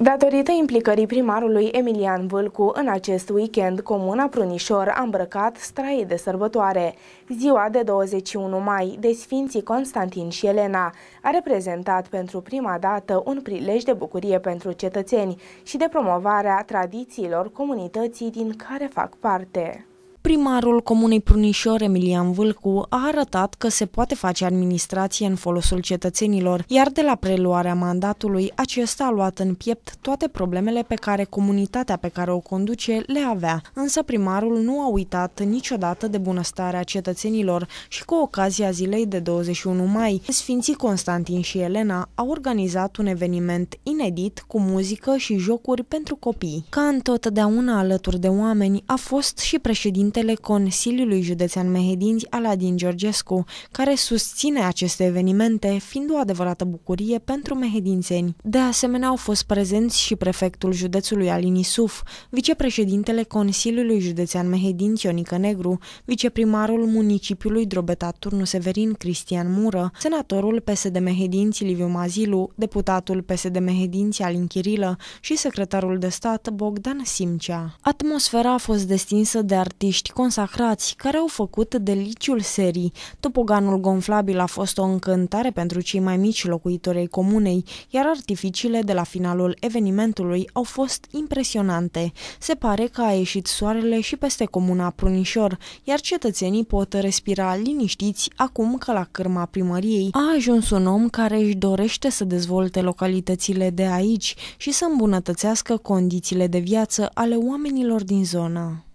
Datorită implicării primarului Emilian Vâlcu, în acest weekend, Comuna Prunișor a îmbrăcat straie de sărbătoare. Ziua de 21 mai, de Sfinții Constantin și Elena, a reprezentat pentru prima dată un prilej de bucurie pentru cetățeni și de promovarea tradițiilor comunității din care fac parte. Primarul Comunei Prunișor, Emilian Vâlcu, a arătat că se poate face administrație în folosul cetățenilor, iar de la preluarea mandatului, acesta a luat în piept toate problemele pe care comunitatea pe care o conduce le avea. Însă primarul nu a uitat niciodată de bunăstarea cetățenilor și cu ocazia zilei de 21 mai, Sfinții Constantin și Elena au organizat un eveniment inedit cu muzică și jocuri pentru copii. Ca întotdeauna alături de oameni, a fost și președinte președintele Consiliului Județean Mehedinți, Aladin Georgescu, care susține aceste evenimente, fiind o adevărată bucurie pentru mehedințeni. De asemenea, au fost prezenți și prefectul județului Alin Isuf, vicepreședintele Consiliului Județean Mehedinți, Ionică Negru, viceprimarul municipiului Drobeta Turnu Severin, Cristian Mură, senatorul PSD Mehedinți, Liviu Mazilu, deputatul PSD Mehedinți, Alin Chirilă și secretarul de stat, Bogdan Simcea. Atmosfera a fost destinsă de artiști artiști consacrați care au făcut deliciul serii. Topoganul gonflabil a fost o încântare pentru cei mai mici locuitori ai comunei, iar artificiile de la finalul evenimentului au fost impresionante. Se pare că a ieșit soarele și peste comuna Prunișor, iar cetățenii pot respira liniștiți acum că la cârma primăriei a ajuns un om care își dorește să dezvolte localitățile de aici și să îmbunătățească condițiile de viață ale oamenilor din zonă.